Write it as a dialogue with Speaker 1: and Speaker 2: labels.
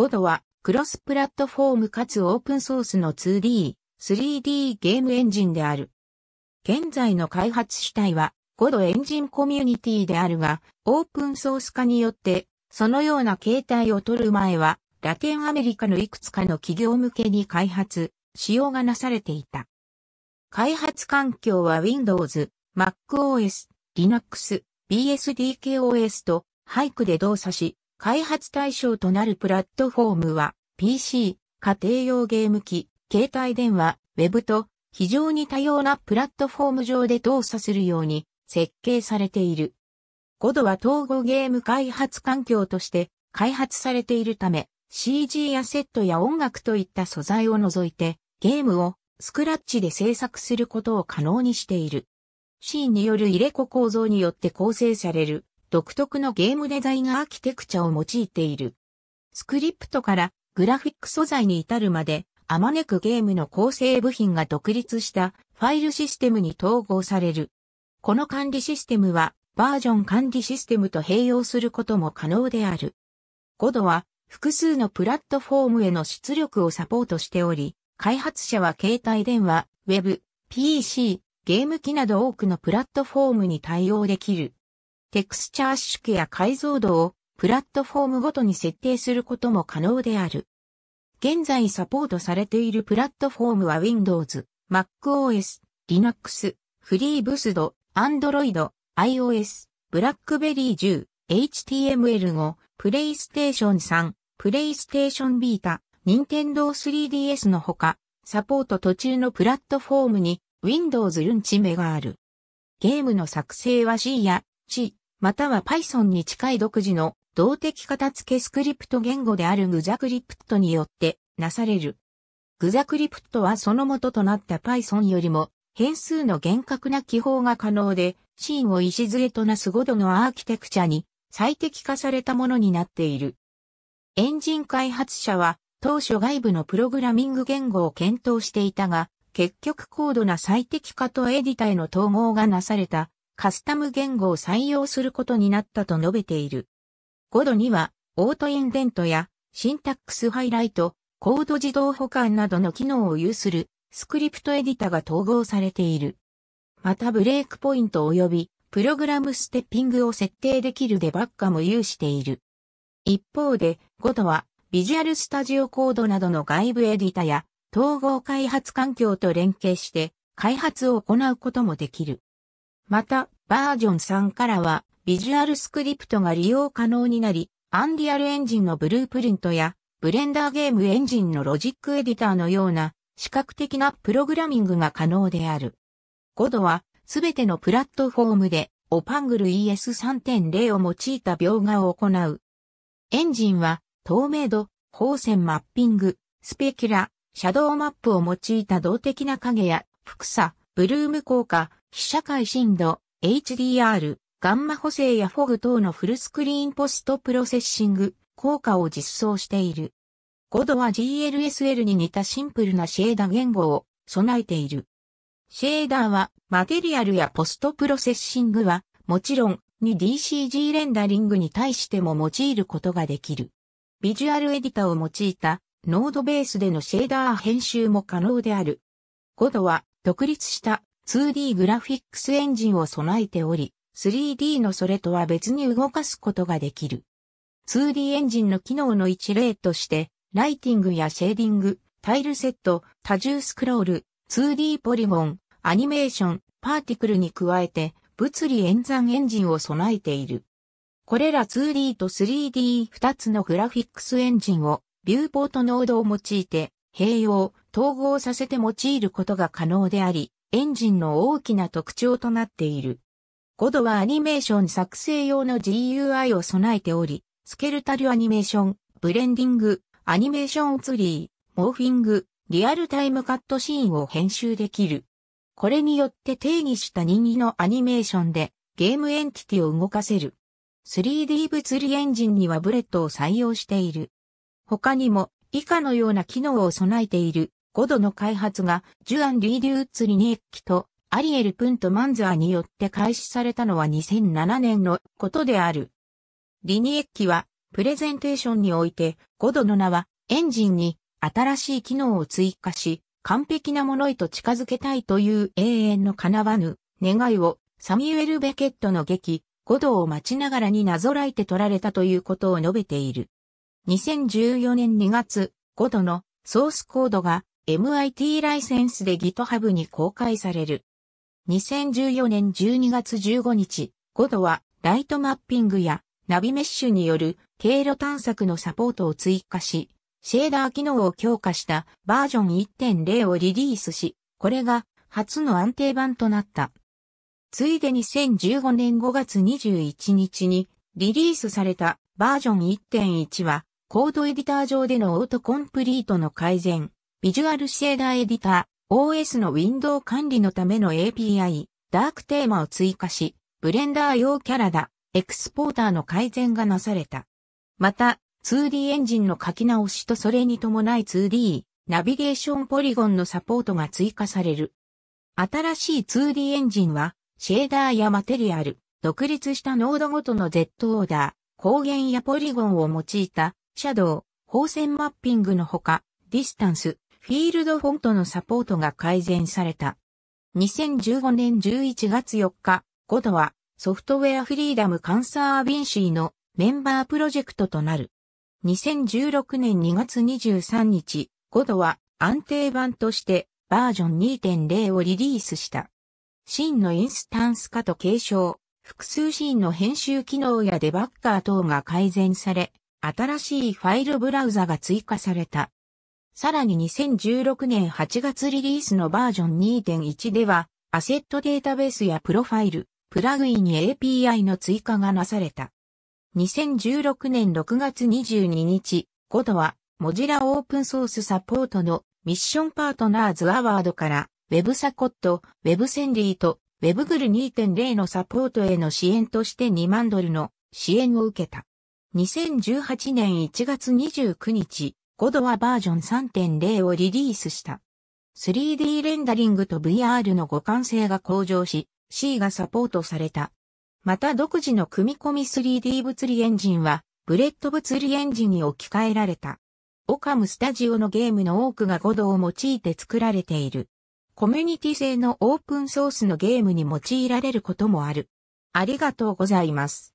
Speaker 1: 5度は、クロスプラットフォームかつオープンソースの 2D、3D ゲームエンジンである。現在の開発主体は、5度エンジンコミュニティであるが、オープンソース化によって、そのような形態を取る前は、ラテンアメリカのいくつかの企業向けに開発、使用がなされていた。開発環境は Windows、MacOS、Linux、BSDKOS と、ハイクで動作し、開発対象となるプラットフォームは PC、家庭用ゲーム機、携帯電話、ウェブと非常に多様なプラットフォーム上で動作するように設計されている。5度は統合ゲーム開発環境として開発されているため CG アセットや音楽といった素材を除いてゲームをスクラッチで制作することを可能にしている。シーンによる入れ子構造によって構成される独特のゲームデザインアーキテクチャを用いている。スクリプトからグラフィック素材に至るまで、あまねくゲームの構成部品が独立したファイルシステムに統合される。この管理システムはバージョン管理システムと併用することも可能である。5度は複数のプラットフォームへの出力をサポートしており、開発者は携帯電話、ウェブ、PC、ゲーム機など多くのプラットフォームに対応できる。テクスチャー圧縮や解像度をプラットフォームごとに設定することも可能である。現在サポートされているプラットフォームは Windows、MacOS、Linux、FreeBSD、Android、iOS、BlackBerry 10、HTML5、PlayStation 3、PlayStation Vita、Nintendo 3DS のほか、サポート途中のプラットフォームに Windows ルンチメがある。ゲームの作成は C や C、または Python に近い独自の動的片付けスクリプト言語であるグザクリプトによってなされる。グザクリプトはその元となった Python よりも変数の厳格な記法が可能で、シーンを礎となす5度のアーキテクチャに最適化されたものになっている。エンジン開発者は当初外部のプログラミング言語を検討していたが、結局高度な最適化とエディタへの統合がなされたカスタム言語を採用することになったと述べている。5度には、オートインデントや、シンタックスハイライト、コード自動保管などの機能を有する、スクリプトエディタが統合されている。またブレイクポイント及び、プログラムステッピングを設定できるデバッカも有している。一方で、5度は、ビジュアルスタジオコードなどの外部エディタや、統合開発環境と連携して、開発を行うこともできる。また、バージョン3からは、ビジュアルスクリプトが利用可能になり、アンリアルエンジンのブループリントや、ブレンダーゲームエンジンのロジックエディターのような、視覚的なプログラミングが可能である。5度は、すべてのプラットフォームで、オパングル ES3.0 を用いた描画を行う。エンジンは、透明度、光線マッピング、スペキュラ、シャドウマップを用いた動的な影や、複差、ブルーム効果、非社会深度、HDR、ガンマ補正やフォグ等のフルスクリーンポストプロセッシング、効果を実装している。5度は GLSL に似たシンプルなシェーダー言語を備えている。シェーダーは、マテリアルやポストプロセッシングは、もちろん、2DCG レンダリングに対しても用いることができる。ビジュアルエディタを用いた、ノードベースでのシェーダー編集も可能である。5度は、独立した 2D グラフィックスエンジンを備えており、3D のそれとは別に動かすことができる。2D エンジンの機能の一例として、ライティングやシェーディング、タイルセット、多重スクロール、2D ポリゴン、アニメーション、パーティクルに加えて、物理演算エンジンを備えている。これら 2D と 3D2 つのグラフィックスエンジンを、ビューポートノードを用いて、併用、統合させて用いることが可能であり、エンジンの大きな特徴となっている。5度はアニメーション作成用の GUI を備えており、スケルタルアニメーション、ブレンディング、アニメーションツリー、モーフィング、リアルタイムカットシーンを編集できる。これによって定義した任意のアニメーションでゲームエンティティを動かせる。3D 物理エンジンにはブレットを採用している。他にも以下のような機能を備えている5度の開発が、ジュアン・リー・デューツ・リニエッキと、アリエル・プント・マンザーによって開始されたのは2007年のことである。リニエッキは、プレゼンテーションにおいて、5度の名は、エンジンに新しい機能を追加し、完璧なものへと近づけたいという永遠の叶わぬ願いを、サミュエル・ベケットの劇、ゴ度を待ちながらになぞらえて取られたということを述べている。2014年2月、ゴ度のソースコードが MIT ライセンスで GitHub に公開される。2014年12月15日、ゴドはライトマッピングやナビメッシュによる経路探索のサポートを追加し、シェーダー機能を強化したバージョン1.0をリリースし、これが初の安定版となった。ついで2015年5月21日にリリースされたバージョン1.1はコードエディター上でのオートコンプリートの改善、ビジュアルシェーダーエディター、OS のウィンドウ管理のための API、ダークテーマを追加し、ブレンダー用キャラだ、エクスポーターの改善がなされた。また、2D エンジンの書き直しとそれに伴い 2D、ナビゲーションポリゴンのサポートが追加される。新しい 2D エンジンは、シェーダーやマテリアル、独立したノードごとの Z オーダー、光源やポリゴンを用いた、シャドウ、光線マッピングのほか、ディスタンス、フィールドフォントのサポートが改善された。2015年11月4日、5度はソフトウェアフリーダムカンサービンシーのメンバープロジェクトとなる。2016年2月23日、5度は安定版としてバージョン2.0をリリースした。シーンのインスタンス化と継承、複数シーンの編集機能やデバッカー等が改善され、新しいファイルブラウザが追加された。さらに2016年8月リリースのバージョン2.1では、アセットデータベースやプロファイル、プラグインに API の追加がなされた。2016年6月22日、5度は、モジラオープンソースサポートのミッションパートナーズアワードから、ウェブサコット、ウェブセンリーと、ウェブグル2.0のサポートへの支援として2万ドルの支援を受けた。2018年1月29日、5度はバージョン3.0をリリースした。3D レンダリングと VR の互換性が向上し、C がサポートされた。また独自の組み込み 3D 物理エンジンは、ブレッド物理エンジンに置き換えられた。オカムスタジオのゲームの多くが5度を用いて作られている。コミュニティ製のオープンソースのゲームに用いられることもある。ありがとうございます。